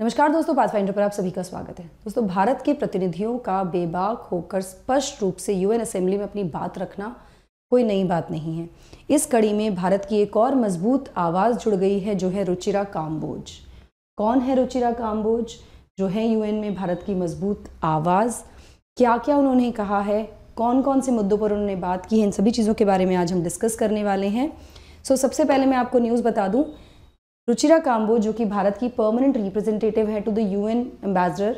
नमस्कार दोस्तों पाथफाइंडर पर आप सभी का स्वागत है दोस्तों भारत के प्रतिनिधियों का बेबाक होकर स्पष्ट रूप से यूएन असेंबली में अपनी बात रखना कोई नई बात नहीं है इस कड़ी में भारत की एक और मजबूत आवाज़ जुड़ गई है जो है रुचिरा काम्बोज कौन है रुचिरा काम्बोज जो है यूएन में भारत की मजबूत आवाज़ क्या क्या उन्होंने कहा है कौन कौन से मुद्दों पर उन्होंने बात की है इन सभी चीज़ों के बारे में आज हम डिस्कस करने वाले हैं सो सबसे पहले मैं आपको न्यूज़ बता दूं रुचिरा काम्बो जो कि भारत की परमानेंट रिप्रेजेंटेटिव है टू द यूएन एम्बेसडर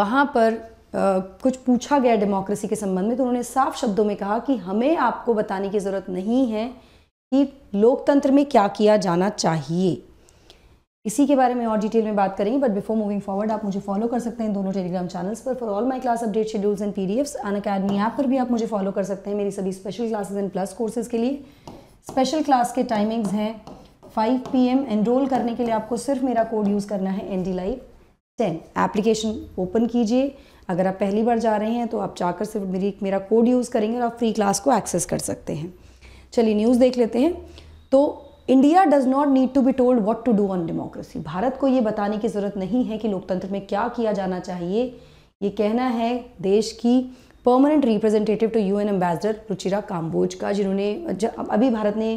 वहाँ पर आ, कुछ पूछा गया डेमोक्रेसी के संबंध में तो उन्होंने साफ शब्दों में कहा कि हमें आपको बताने की ज़रूरत नहीं है कि लोकतंत्र में क्या किया जाना चाहिए इसी के बारे में और डिटेल में बात करेंगे बट बिफोर मूविंग फॉरवर्ड आप मुझे फॉलो कर सकते हैं दोनों टेलीग्राम चैनल्स पर for all my class update schedules and PDFs Unacademy app पर भी आप मुझे फॉलो कर सकते हैं मेरी सभी special classes and plus courses के लिए स्पेशल क्लास के टाइमिंग्स हैं फाइव पी एम एनरोल करने के लिए आपको सिर्फ मेरा कोड यूज़ करना है N D live ten application open कीजिए अगर आप पहली बार जा रहे हैं तो आप जाकर सिर्फ मेरी मेरा कोड यूज़ करेंगे और आप फ्री क्लास को एक्सेस कर सकते हैं चलिए न्यूज़ देख लेते हैं तो India does not need to be told what to do on democracy Bharat को ये बताने की ज़रूरत नहीं है कि लोकतंत्र में क्या किया जाना चाहिए ये कहना है देश की permanent representative to U N ambassador Ruchira Kamboj का जिन्होंने अभी भारत ने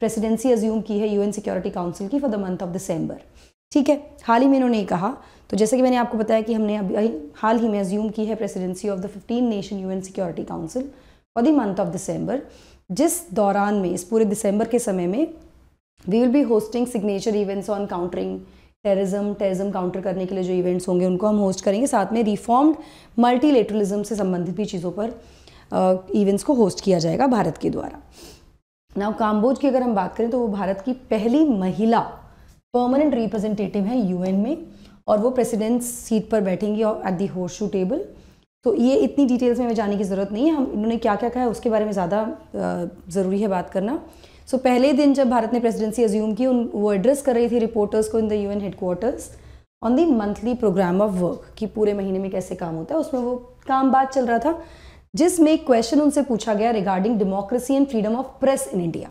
प्रेसिडेंसी अज्यूम की है यूएन सिक्योरिटी काउंसिल की for the month of December ठीक है हाल ही में इन्होंने कहा तो जैसे कि मैंने आपको बताया कि हमने अभी हाल ही में अज्यूम की है presidency of the fifteen nation UN security council for the month of December जिस दौरान में इस पूरे दिसंबर के समय में we will be hosting signature events on countering terrorism terrorism counter करने के लिए जो इवेंट्स होंगे उनको हम होस्ट करेंगे साथ में रिफॉर्म्ड मल्टीलेटरलिज्म से संबंधित भी चीज़ों पर इवेंट्स को होस्ट किया जाएगा भारत के द्वारा नाउ काम्बोज की अगर हम बात करें तो वो भारत की पहली महिला परमानेंट रिप्रेजेंटेटिव है यूएन में और वो प्रेसिडेंट सीट पर बैठेंगी और एट दी होर्शू टेबल तो ये इतनी डिटेल्स में हमें जाने की ज़रूरत नहीं है हम इन्होंने क्या क्या कहा है उसके बारे में ज़्यादा ज़रूरी है बात करना सो so, पहले दिन जब भारत ने प्रेसिडेंसी अज्यूम की उन वो एड्रेस कर रही थी रिपोर्टर्स को in the U headquarters on the monthly programme of work कि पूरे महीने में कैसे काम होता है उसमें वो काम बात चल रहा था जिसमें एक क्वेश्चन उनसे पूछा गया regarding democracy and freedom of press in India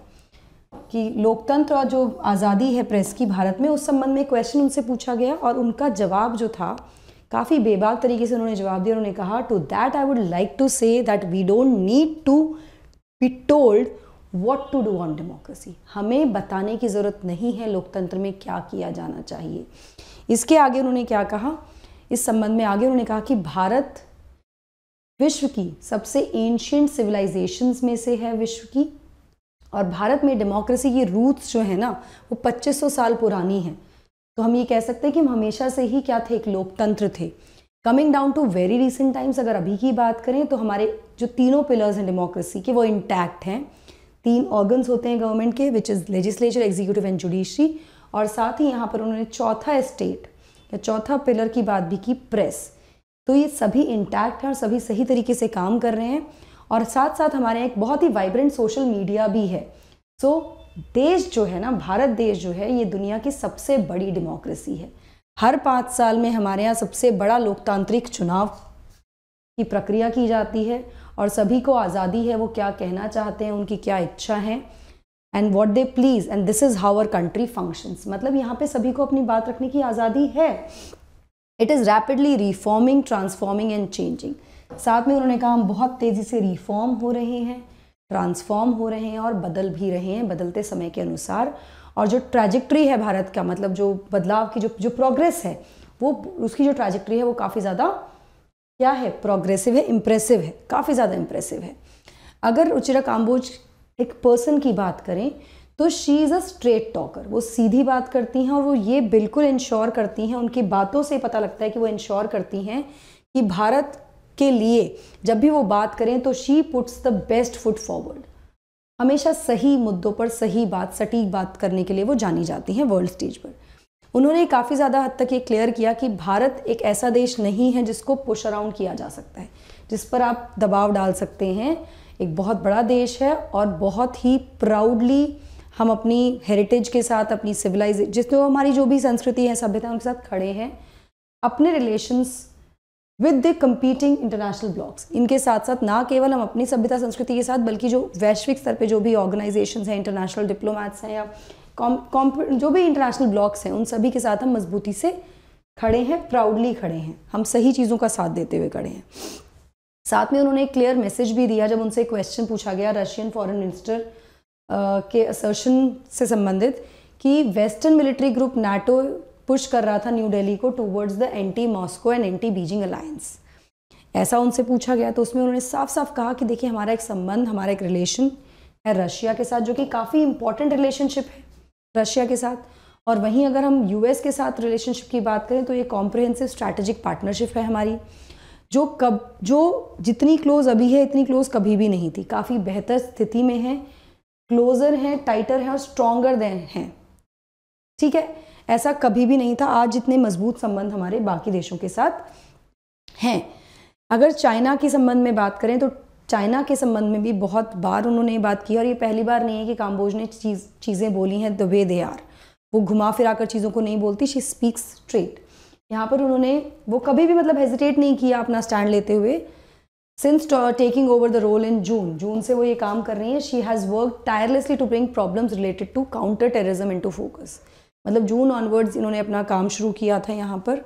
कि लोकतंत्र और जो आज़ादी है प्रेस की भारत में उस संबंध में क्वेश्चन उनसे पूछा गया और उनका जवाब जो था काफ़ी बेबाक तरीके से उन्होंने जवाब दिया उन्होंने कहा to that I would like to say that we don't need to be told what to do on democracy हमें बताने की ज़रूरत नहीं है लोकतंत्र में क्या किया जाना चाहिए इसके आगे उन्होंने क्या कहा इस संबंध में आगे उन्होंने कहा कि भारत विश्व की सबसे एंशियंट सिविलाइजेशंस में से है विश्व की और भारत में डेमोक्रेसी की रूट्स जो है ना वो 2500 साल पुरानी है तो हम ये कह सकते हैं कि हम हमेशा से ही क्या थे एक लोकतंत्र थे coming down to very recent times अगर अभी की बात करें तो हमारे जो तीनों पिलर्स हैं डेमोक्रेसी के वो इंटैक्ट हैं तीन ऑर्गन्स होते हैं गवर्नमेंट के which is legislature executive and judiciary और साथ ही यहाँ पर उन्होंने चौथा स्टेट या चौथा पिलर की बात भी की प्रेस तो ये सभी इंटैक्ट हैं और सभी सही तरीके से काम कर रहे हैं और साथ साथ हमारे यहाँ एक बहुत ही वाइब्रेंट सोशल मीडिया भी है सो so, देश जो है ना भारत देश जो है ये दुनिया की सबसे बड़ी डेमोक्रेसी है हर पाँच साल में हमारे यहाँ सबसे बड़ा लोकतांत्रिक चुनाव की प्रक्रिया की जाती है और सभी को आज़ादी है वो क्या कहना चाहते हैं उनकी क्या इच्छा है and what they please and this is how country functions मतलब यहाँ पे सभी को अपनी बात रखने की आज़ादी है it is rapidly reforming transforming and changing साथ में उन्होंने कहा हम बहुत तेज़ी से रिफॉर्म हो रहे हैं ट्रांसफॉर्म हो रहे हैं और बदल भी रहे हैं बदलते समय के अनुसार और जो ट्रैजेक्ट्री है भारत का मतलब जो बदलाव की जो जो प्रोग्रेस है वो उसकी जो ट्रैजेक्ट्री है वो काफ़ी ज़्यादा क्या है प्रोग्रेसिव है इम्प्रेसिव है काफ़ी ज़्यादा इम्प्रेसिव है अगर उचिरा काम्बोज एक पर्सन की बात करें तो she is a straight talker वो सीधी बात करती हैं और वो ये बिल्कुल इंश्योर करती हैं उनकी बातों से पता लगता है कि वो इंश्योर करती हैं कि भारत के लिए जब भी वो बात करें तो she puts the best foot forward हमेशा सही मुद्दों पर सही बात सटीक बात करने के लिए वो जानी जाती हैं वर्ल्ड स्टेज पर उन्होंने काफ़ी ज़्यादा हद तक ये क्लियर किया कि भारत एक ऐसा देश नहीं है जिसको पुश अराउंड किया जा सकता है जिस पर आप दबाव डाल सकते हैं एक बहुत बड़ा देश है और बहुत ही प्राउडली हम अपनी हेरिटेज के साथ अपनी सिविलाइज जिसमें तो हमारी जो भी संस्कृति है सभ्यता उनके साथ खड़े हैं अपने relations with the competing international blocs इनके साथ साथ ना केवल हम अपनी सभ्यता संस्कृति के साथ बल्कि जो वैश्विक स्तर पे जो भी ऑर्गेनाइजेशन हैं इंटरनेशनल डिप्लोमैट्स हैं या कॉम कॉम जो भी इंटरनेशनल ब्लॉक्स हैं उन सभी के साथ हम मजबूती से खड़े हैं प्राउडली खड़े हैं हम सही चीज़ों का साथ देते हुए खड़े हैं साथ में उन्होंने एक क्लियर मैसेज भी दिया जब उनसे क्वेश्चन पूछा गया रशियन फॉरेन मिनिस्टर के असर्शन से संबंधित कि western military group NATO push कर रहा था न्यू दिल्ली को towards the anti Moscow and anti Beijing alliance ऐसा उनसे पूछा गया तो उसमें उन्होंने साफ साफ कहा कि देखिए हमारा एक संबंध हमारा एक रिलेशन है रशिया के साथ जो कि काफ़ी इंपॉर्टेंट रिलेशनशिप है रशिया के साथ और वहीं अगर हम यूएस के साथ रिलेशनशिप की बात करें तो ये कॉम्प्रिहेंसिव स्ट्रैटेजिक पार्टनरशिप है हमारी जो कब जो जितनी क्लोज अभी है इतनी क्लोज कभी भी नहीं थी काफ़ी बेहतर स्थिति में है क्लोजर हैं टाइटर हैं और स्ट्रोंगर देन हैं ठीक है ऐसा कभी भी नहीं था आज जितने मजबूत संबंध हमारे बाकी देशों के साथ हैं अगर चाइना के संबंध में बात करें तो चाइना के संबंध में भी बहुत बार उन्होंने बात की और ये पहली बार नहीं है कि काम्बोज ने चीज़ चीज़ें बोली हैं द वे दे आर वो घुमा फिरा कर चीज़ों को नहीं बोलती शी स्पीक्स स्ट्रेट यहाँ पर उन्होंने वो कभी भी मतलब हेजिटेट नहीं किया अपना स्टैंड लेते हुए since taking over the role in June June से वो ये काम कर रही हैं she has work tirelessly to bring problems related to counter terrorism in to focus मतलब जून ऑनवर्ड्स इन्होंने अपना काम शुरू किया था यहाँ पर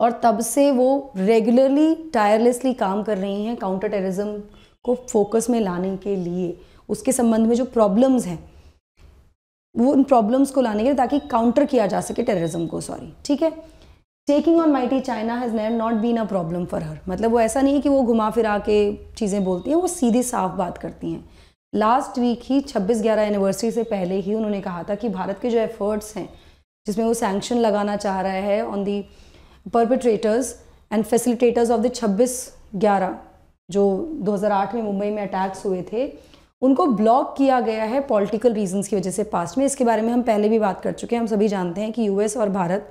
और तब से वो रेगुलरली टायरलेसली काम कर रही हैं काउंटर टेररिज्म को फोकस में लाने के लिए उसके संबंध में जो प्रॉब्लम्स हैं वो उन प्रॉब्लम्स को लाने के लिए ताकि काउंटर किया जा सके टेररिज्म को सॉरी ठीक है taking on mighty China has not been a problem for her मतलब वो ऐसा नहीं है कि वो घुमा फिरा के चीज़ें बोलती हैं वो सीधी साफ बात करती हैं लास्ट वीक ही छब्बीस ग्यारह एनिवर्सरी से पहले ही उन्होंने कहा था कि भारत के जो एफर्ट्स हैं जिसमें वो सैंक्शन लगाना चाह रहा है on the perpetrators and facilitators of the छब्बीस ग्यारह जो 2008 में मुंबई में अटैक्स हुए थे उनको ब्लॉक किया गया है पॉलिटिकल रीजंस की वजह से पास्ट में इसके बारे में हम पहले भी बात कर चुके हैं हम सभी जानते हैं कि यूएस और भारत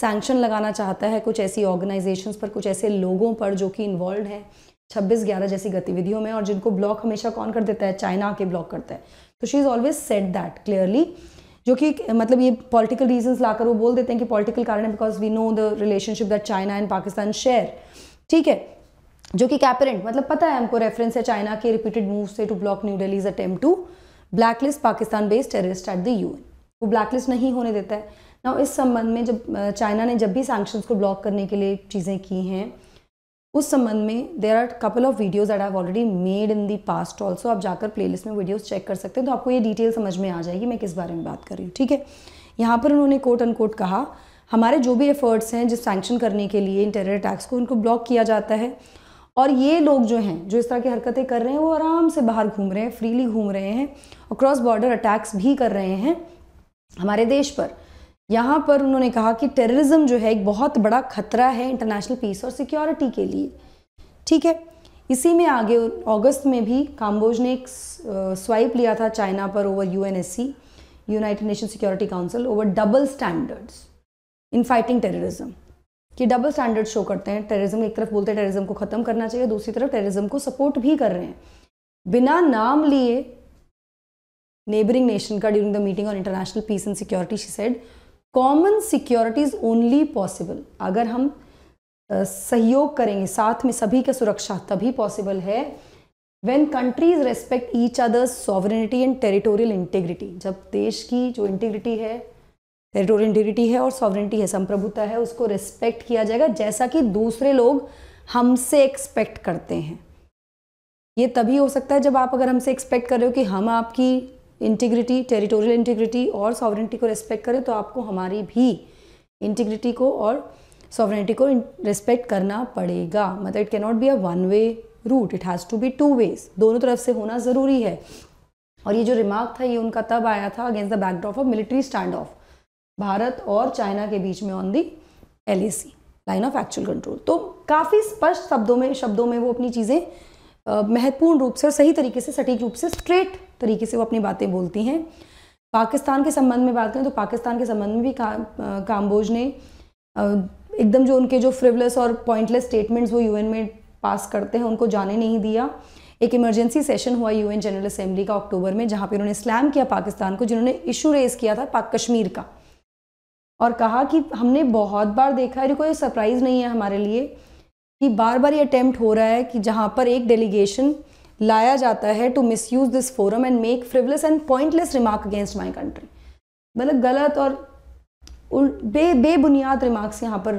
सैंक्शन लगाना चाहता है कुछ ऐसी ऑर्गेनाइजेशंस पर कुछ ऐसे लोगों पर जो कि इन्वॉल्व हैं छब्बीस ग्यारह जैसी गतिविधियों में और जिनको ब्लॉक हमेशा कौन कर देता है चाइना के ब्लॉक करता है तो she is always said that clearly जो कि मतलब ये पॉलिटिकल रीजंस लाकर वो बोल देते हैं कि पॉलिटिकल कारण है because we know the relationship that China and Pakistan share ठीक है जो कि कैपरेंट मतलब पता है हमको रेफरेंस है चाइना के रिपीटेड मूव से to block New Delhi's attempt to blacklist Pakistan based terrorist at the UN वो ब्लैकलिस्ट नहीं होने देता है ना इस संबंध में जब चाइना ने जब भी सैक्शन को ब्लॉक करने के लिए चीज़ें की हैं उस संबंध में there are couple of videos that I've already made in the past also आप जाकर प्लेलिस्ट में वीडियोज़ चेक कर सकते हैं तो आपको ये डिटेल समझ में आ जाएगी मैं किस बारे में बात कर रही हूँ ठीक है यहाँ पर उन्होंने कोट अनकोट कहा हमारे जो भी एफर्ट्स हैं जिस सैक्शन करने के लिए इन टेरर अटैक्स को उनको ब्लॉक किया जाता है और ये लोग जो हैं जो इस तरह की हरकतें कर रहे हैं वो आराम से बाहर घूम रहे हैं फ्रीली घूम रहे हैं और क्रॉस बॉर्डर अटैक्स भी कर रहे हैं हमारे देश पर यहाँ पर उन्होंने कहा कि टेररिज्म जो है एक बहुत बड़ा खतरा है इंटरनेशनल पीस और सिक्योरिटी के लिए ठीक है इसी में आगे अगस्त में भी काम्बोज ने एक स्वाइप लिया था चाइना पर over UNSC United Nation security council over double standards in fighting terrorism कि डबल स्टैंडर्ड शो करते हैं टेररिज्म एक तरफ बोलते हैं टेररिज्म को ख़त्म करना चाहिए दूसरी तरफ टेररिज्म को सपोर्ट भी कर रहे हैं बिना नाम लिए नेबरिंग नेशन का during the meeting on international peace and security she said common securities only possible अगर हम सहयोग करेंगे साथ में सभी का सुरक्षा तभी पॉसिबल है when countries respect each others sovereignty and territorial integrity जब देश की जो इंटेग्रिटी है टेरिटोरियल इंटीग्रिटी है और सॉवरिटी है संप्रभुता है उसको रेस्पेक्ट किया जाएगा जैसा कि दूसरे लोग हमसे एक्सपेक्ट करते हैं ये तभी हो सकता है जब आप अगर हमसे एक्सपेक्ट कर रहे हो कि हम आपकी इंटीग्रिटी टेरिटोरियल इंटीग्रिटी और सॉवरेंटी को रेस्पेक्ट करें तो आपको हमारी भी इंटीग्रिटी को और सॉवरेंटी को रेस्पेक्ट करना पड़ेगा मतलब it cannot be a one way route it has to be two ways दोनों तरफ से होना ज़रूरी है और ये जो रिमार्क था ये उनका तब आया था against the backdrop of military stand off Bharat और चाइना के बीच में on the L line of actual control तो काफ़ी स्पष्ट शब्दों में शब्दों में वो अपनी चीज़ें महत्वपूर्ण रूप से और सही तरीके से सटीक रूप से स्ट्रेट तरीके से वो अपनी बातें बोलती हैं पाकिस्तान के संबंध में बात करें तो पाकिस्तान के संबंध में भी का, काम्बोज ने एकदम जो उनके जो फ्रिवलेस और पॉइंटलेस स्टेटमेंट्स वो यूएन में पास करते हैं उनको जाने नहीं दिया एक इमरजेंसी सेशन हुआ यूएन जनरल असेंबली का अक्टूबर में जहाँ पर उन्होंने स्लैम किया पाकिस्तान को जिन्होंने इशू रेज किया था पाक कश्मीर का और कहा कि हमने बहुत बार देखा है कोई सरप्राइज़ नहीं है हमारे लिए कि बार बार ये अटैम्प्ट हो रहा है कि जहाँ पर एक डेलीगेशन लाया जाता है to misuse this forum and make frivolous and pointless remark against my country मतलब गलत और बे बेबुनियाद रिमार्क्स यहाँ पर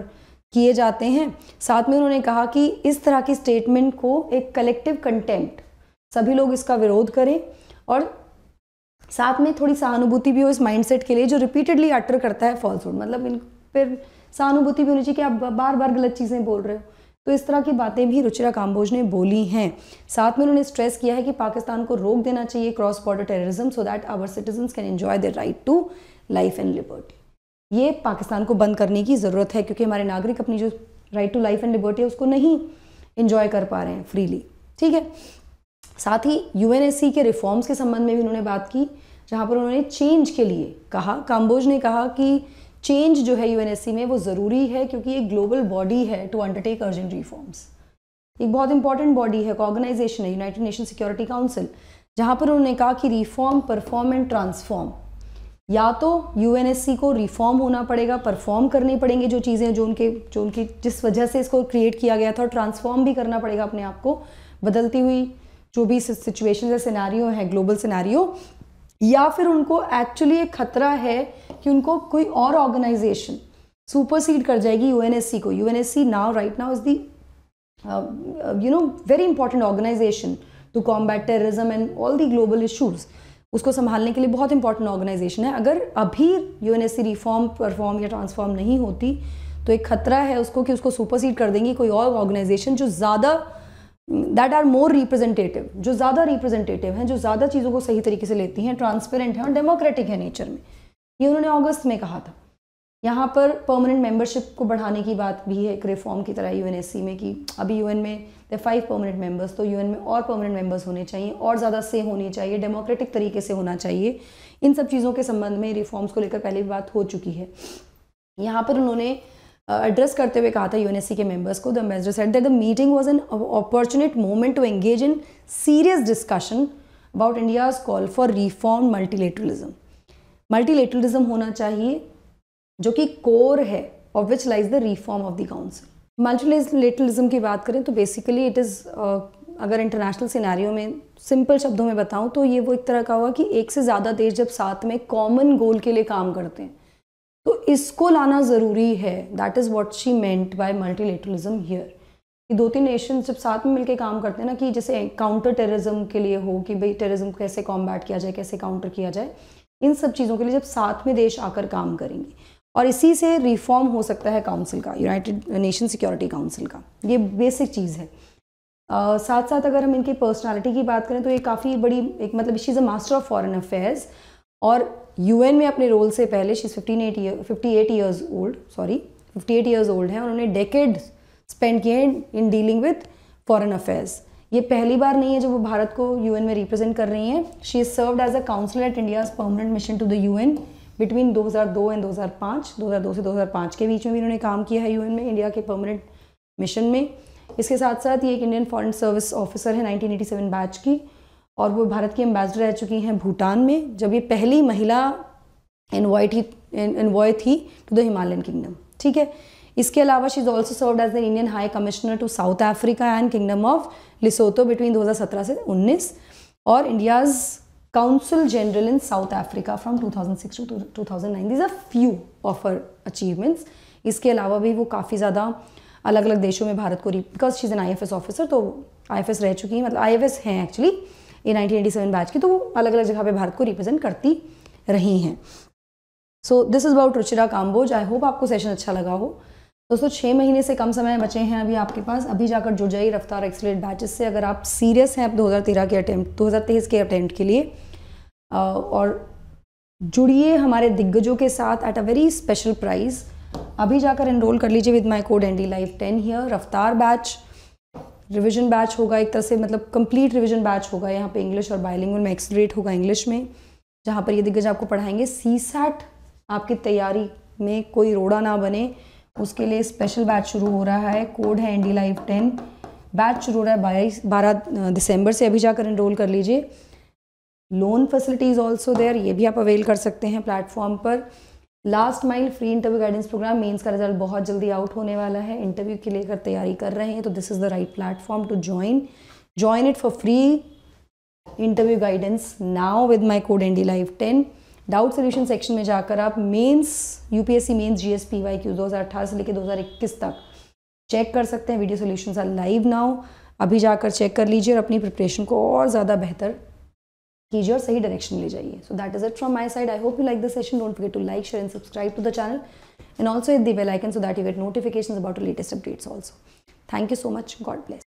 किए जाते हैं साथ में उन्होंने कहा कि इस तरह की स्टेटमेंट को एक कलेक्टिव कंटेंट सभी लोग इसका विरोध करें और साथ में थोड़ी सहानुभूति भी हो इस माइंडसेट के लिए जो रिपीटेडली अटर करता है फॉल्सूड मतलब इन पर सहानुभूति भी होनी चाहिए कि आप बार बार गलत चीज़ें बोल रहे हो तो इस तरह की बातें भी रुचिरा काम्बोज ने बोली हैं साथ में उन्होंने स्ट्रेस किया है कि पाकिस्तान को रोक देना चाहिए cross border terrorism so that our citizen can enjoy the right to life and liberty ये पाकिस्तान को बंद करने की ज़रूरत है क्योंकि हमारे नागरिक अपनी जो right to life and liberty है उसको नहीं इन्जॉय कर पा रहे हैं फ्रीली ठीक है साथ ही यू के रिफॉर्म्स के संबंध में भी उन्होंने बात की जहाँ पर उन्होंने चेंज के लिए कहा काम्बोज ने कहा कि चेंज जो है यूएनएससी में वो ज़रूरी है क्योंकि एक ग्लोबल बॉडी है टू अंडरटेक अर्जेंट रिफॉर्म्स एक बहुत इंपॉर्टेंट बॉडी है ऑर्गेनाइजेशन है यूनाइटेड नेशन सिक्योरिटी काउंसिल जहाँ पर उन्होंने कहा कि रिफॉर्म परफॉर्म एंड ट्रांसफॉर्म या तो यू को रिफॉर्म होना पड़ेगा परफॉर्म करने पड़ेंगे जो चीज़ें जो उनके जो उनकी जिस वजह से इसको क्रिएट किया गया था और ट्रांसफॉर्म भी करना पड़ेगा अपने आप को बदलती हुई जो भी सिचुएशन या सिनारियो हैं ग्लोबल सिनारियो या फिर उनको एक्चुअली एक खतरा है कि उनको कोई और ऑर्गेनाइजेशन सुपरसीड कर जाएगी यूएनएससी को UNSC now right now is the you know very important organisation to combat terrorism and all the global issues उसको संभालने के लिए बहुत इंपॉर्टेंट ऑर्गेनाइजेशन है अगर अभी यू रिफॉर्म परफॉर्म या ट्रांसफॉर्म नहीं होती तो एक खतरा है उसको कि उसको सुपरसीड कर देंगी कोई और ऑर्गेनाइजेशन जो ज़्यादा दैट आर मोर रिप्रेजेंटेटिव जो ज़्यादा रिप्रेजेंटेटिव हैं जो ज़्यादा चीज़ों को सही तरीके से लेती हैं ट्रांसपेरेंट हैं और डेमोक्रेटिक है नेचर में ये उन्होंने अगस्त में कहा था यहाँ पर परमानेंट मेंबरशिप को बढ़ाने की बात भी है एक रिफॉर्म की तरह यू में कि अभी यू में द फाइव परमानेंट मेंबर्स तो यू में और परमानेंट मेंबर्स होने चाहिए और ज़्यादा से होने चाहिए डेमोक्रेटिक तरीके से होना चाहिए इन सब चीज़ों के संबंध में रिफॉर्म्स को लेकर पहले भी बात हो चुकी है यहाँ पर उन्होंने एड्रेस करते हुए कहा था यूएनएससी के मेंबर्स को the ambassador said that the meeting was an opportune moment to engage in serious discussion about India's call for reform multilateralism multilateralism होना चाहिए जो कि कोर है of which lies the reform of the council multilateralism की बात करें तो basically it is अगर इंटरनेशनल सिनारियों में सिंपल शब्दों में बताऊँ तो ये वो एक तरह का हुआ कि एक से ज़्यादा देश जब साथ में कॉमन गोल के लिए काम करते हैं तो इसको लाना ज़रूरी है that is what she meant by multilateralism here कि दो तीन नेशन जब साथ में मिलकर काम करते हैं ना कि जैसे काउंटर टेररिज्म के लिए हो कि भाई टेररिज्म को कैसे कॉम्बैट किया जाए कैसे काउंटर किया जाए इन सब चीज़ों के लिए जब साथ में देश आकर काम करेंगे और इसी से रिफॉर्म हो सकता है काउंसिल का यूनाइटेड नेशन सिक्योरिटी काउंसिल का ये बेसिक चीज़ है Uh, साथ साथ अगर हम इनकी पर्सनालिटी की बात करें तो ये काफ़ी बड़ी एक मतलब she is a master of foreign affairs और यूएन में अपने रोल से पहले she fifteen eight year fifty eight years old sorry fifty eight years old हैं उन्होंने डेकेड स्पेंड किए हैं in dealing with foreign affairs ये पहली बार नहीं है जब वो भारत को यू में रिप्रेजेंट कर रही हैं she is served as a counsellor at India's permanent mission to the N between 2002 and 2005 2002 से 2005 के बीच में भी इन्होंने काम किया है यूएन में इंडिया के परमानेंट मिशन में इसके साथ साथ ये एक इंडियन फॉरेन सर्विस ऑफिसर है 1987 बैच की और वो भारत की एम्बेसडर रह चुकी हैं भूटान में जब ये पहली महिला एनवॉय थी एनवॉय थी टू द हिमालयन किंगडम ठीक है इसके अलावा she is also serve as the Indian high commissioner to South Africa and kingdom of Lesotho between 2017 से 19 और India's council general in South Africa from 2006 to 2009 these are few of her achievements इसके अलावा भी वो काफ़ी ज़्यादा अलग अलग देशों में भारत को because she is an I officer तो आई रह चुकी हैं मतलब आई हैं एक्चुअली ये 1987 बैच की तो वो अलग अलग जगह पे भारत को रिप्रेजेंट करती रही हैं so this is about Ruchira Kamboj I hope आपको सेशन अच्छा लगा हो दोस्तों छः महीने से कम समय बचे हैं अभी आपके पास अभी जाकर जुड़ जाइए रफ्तार एक्सलेट बैचेस से अगर आप सीरियस हैं आप 2013 के अटैम्प्ट 2023 के अटैम्प्ट के लिए और जुड़िए हमारे दिग्गजों के साथ at a very special price अभी जाकर एनरोल कर लीजिए with my code N D life ten here Raftaar batch revision batch होगा एक तरह से मतलब कंप्लीट रिविजन बैच होगा यहाँ पे इंग्लिश और बायलिंग में एक्सलरेट होगा इंग्लिश में जहाँ पर ये दिग्गज आपको पढ़ाएंगे सी सैट आपकी तैयारी में कोई रोड़ा ना बने उसके लिए स्पेशल बैच शुरू हो रहा है कोड है एंडी लाइफ टेन बैच शुरू हो रहा है बाईस बारह दिसंबर से अभी जाकर इनरोल कर लीजिए लोन फैसिलिटीज़ ऑल्सो देयर ये भी आप अवेल कर सकते हैं प्लेटफॉर्म पर last mile free interview guidance programme mains का रिजल्ट बहुत जल्दी आउट होने वाला है इंटरव्यू के लिए अगर तैयारी कर रहे हैं तो this is the right platform to join join it for free interview guidance now with my code N D life ten doubt solution section में जाकर आप mains UPSC mains GSP Y Q दो से लेकर इक्कीस तक चेक कर सकते हैं video solution are live now अभी जाकर चेक कर लीजिए और अपनी प्रिपरेशन को और ज़्यादा बेहतर कीजिए और सही डायरेक्शन ले जाइए so that is it from my side I hope you like the session don't forget to like share and subscribe to the channel and also hit the bell icon so that you get notification about latest updates also thank you so much God bless